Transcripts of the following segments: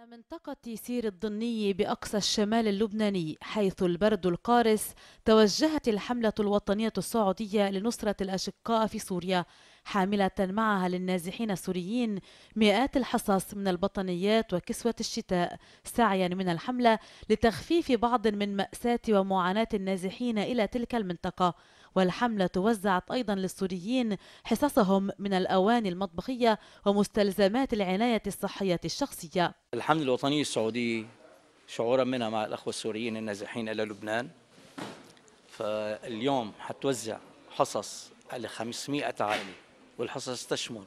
إلى منطقة سير الضني بأقصى الشمال اللبناني حيث البرد القارس توجهت الحملة الوطنية السعودية لنصرة الأشقاء في سوريا حاملة معها للنازحين السوريين مئات الحصص من البطنيات وكسوة الشتاء سعيا من الحملة لتخفيف بعض من مأساة ومعاناة النازحين إلى تلك المنطقة والحملة توزعت أيضا للسوريين حصصهم من الأواني المطبخية ومستلزمات العناية الصحية الشخصية الحملة الوطنية السعودية شعورا منها مع الأخوة السوريين النازحين إلى لبنان فاليوم حتوزع حصص على 500 عائلة والحصص تشمل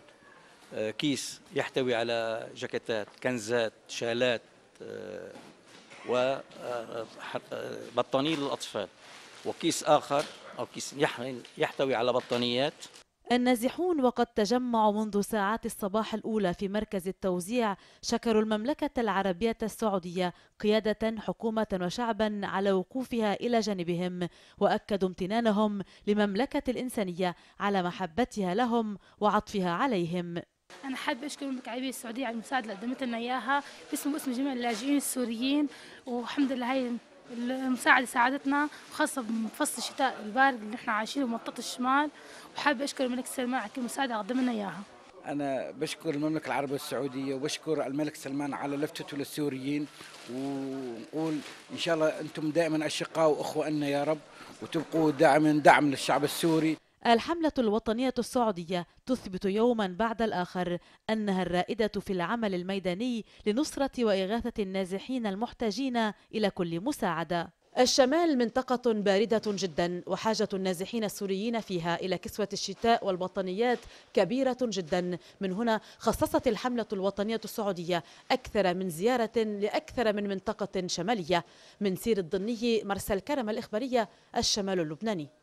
آه، كيس يحتوي على جاكيتات كنزات شالات آه، وبطانيه آه، للأطفال وكيس آخر أو كيس يحتوي على بطانيات النازحون وقد تجمعوا منذ ساعات الصباح الأولى في مركز التوزيع شكروا المملكة العربية السعودية قيادة حكومة وشعبا على وقوفها إلى جانبهم وأكدوا امتنانهم لمملكة الإنسانية على محبتها لهم وعطفها عليهم أنا حابة أشكر المملكة العربية السعودية على المساعدة اللي قدمت لنا إياها باسم واسم جميع اللاجئين السوريين والحمد لله هاي المساعدة ساعدتنا خاصة بفصل الشتاء البارد اللي احنا عايشينه بمنطقة الشمال وحابة أشكر الملك سلمان على كل مساعدة قدم لنا إياها أنا بشكر المملكة العربية السعودية وبشكر الملك سلمان على لفتته للسوريين ونقول إن شاء الله أنتم دائما أشقاء وأخوة لنا يا رب وتبقوا دائما دعم للشعب السوري الحملة الوطنية السعودية تثبت يوما بعد الآخر أنها الرائدة في العمل الميداني لنصرة وإغاثة النازحين المحتاجين إلى كل مساعدة الشمال منطقة باردة جدا وحاجة النازحين السوريين فيها إلى كسوة الشتاء والبطانيات كبيرة جدا من هنا خصصت الحملة الوطنية السعودية أكثر من زيارة لأكثر من منطقة شمالية من سير الضني مرسى الكرم الإخبارية الشمال اللبناني